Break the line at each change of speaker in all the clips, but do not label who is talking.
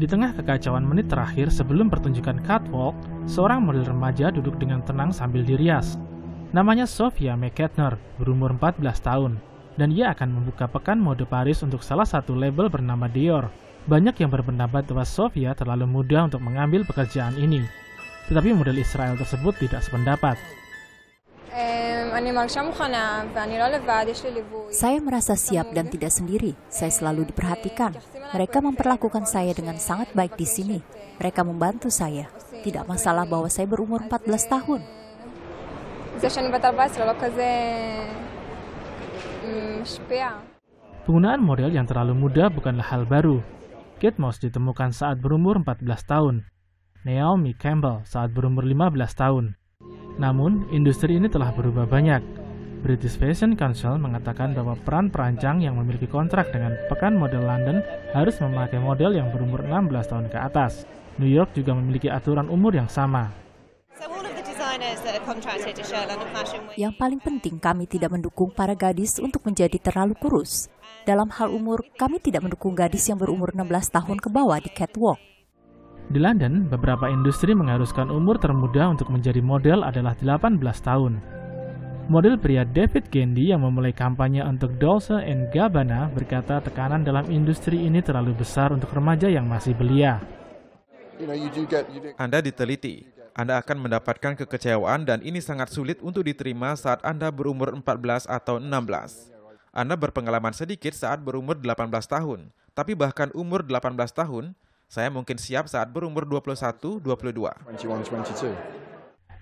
Di tengah kekacauan menit terakhir sebelum pertunjukan catwalk, seorang model remaja duduk dengan tenang sambil dirias. Namanya Sofia McKettner, berumur 14 tahun, dan ia akan membuka pekan mode Paris untuk salah satu label bernama Dior. Banyak yang berpendapat bahwa Sofia terlalu muda untuk mengambil pekerjaan ini. Tetapi model Israel
tersebut tidak sependapat. Saya merasa siap dan tidak sendiri. Saya selalu diperhatikan. Mereka memperlakukan saya dengan sangat baik di sini. Mereka membantu saya. Tidak masalah bahwa saya berumur 14 tahun.
Penggunaan model yang terlalu muda bukanlah hal baru. Kate Moss ditemukan saat berumur 14 tahun. Naomi Campbell saat berumur 15 tahun. Namun, industri ini telah berubah banyak. British Fashion Council mengatakan bahwa peran perancang yang memiliki kontrak dengan pekan model London harus memakai model yang berumur 16 tahun ke atas. New York juga memiliki aturan umur yang sama.
Yang paling penting, kami tidak mendukung para gadis untuk menjadi terlalu kurus. Dalam hal umur, kami tidak mendukung gadis yang berumur 16 tahun ke bawah di catwalk.
Di London, beberapa industri mengharuskan umur termuda untuk menjadi model adalah 18 tahun. Model pria David Gandy yang memulai kampanye untuk Dolce Gabbana berkata tekanan dalam industri ini terlalu besar untuk remaja yang masih belia.
Anda diteliti, Anda akan mendapatkan kekecewaan dan ini sangat sulit untuk diterima saat Anda berumur 14 atau 16. Anda berpengalaman sedikit saat berumur 18 tahun, tapi bahkan umur 18 tahun, saya mungkin siap saat berumur 21-22.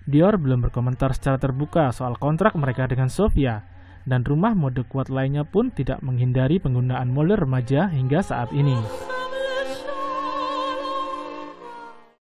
Dior belum berkomentar secara terbuka soal kontrak mereka dengan Sofia, dan rumah mode kuat lainnya pun tidak menghindari penggunaan molder remaja hingga saat ini.